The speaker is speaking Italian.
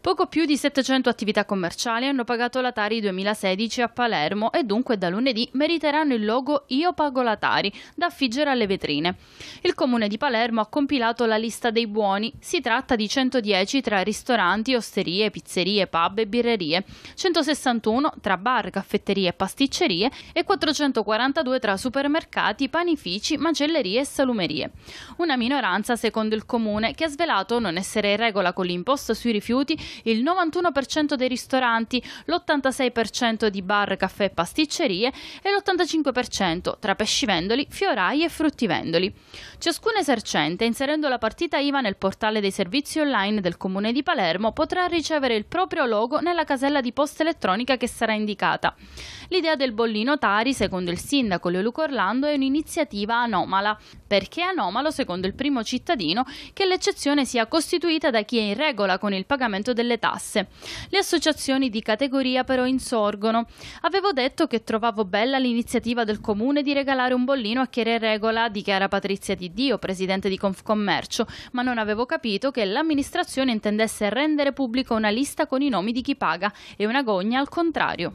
Poco più di 700 attività commerciali hanno pagato la Tari 2016 a Palermo e dunque da lunedì meriteranno il logo Io pago la Tari da affiggere alle vetrine. Il comune di Palermo ha compilato la lista dei buoni. Si tratta di 110 tra ristoranti, osterie, pizzerie, pub e birrerie, 161 tra bar, caffetterie e pasticcerie e 442 tra supermercati, panifici, macellerie e salumerie. Una minoranza secondo il comune che ha svelato non essere in regola con l'imposta sui rifiuti il 91% dei ristoranti, l'86% di bar, caffè e pasticcerie e l'85% tra pescivendoli, fiorai e fruttivendoli. Ciascun esercente, inserendo la partita IVA nel portale dei servizi online del Comune di Palermo, potrà ricevere il proprio logo nella casella di posta elettronica che sarà indicata. L'idea del bollino Tari, secondo il sindaco Leoluco Orlando, è un'iniziativa anomala. Perché anomalo, secondo il primo cittadino, che l'eccezione sia costituita da chi è in regola con il pagamento delle tasse. Le associazioni di categoria però insorgono. Avevo detto che trovavo bella l'iniziativa del comune di regalare un bollino a chi era in regola, dichiara Patrizia Di Dio, presidente di Confcommercio, ma non avevo capito che l'amministrazione intendesse rendere pubblica una lista con i nomi di chi paga e una gogna al contrario.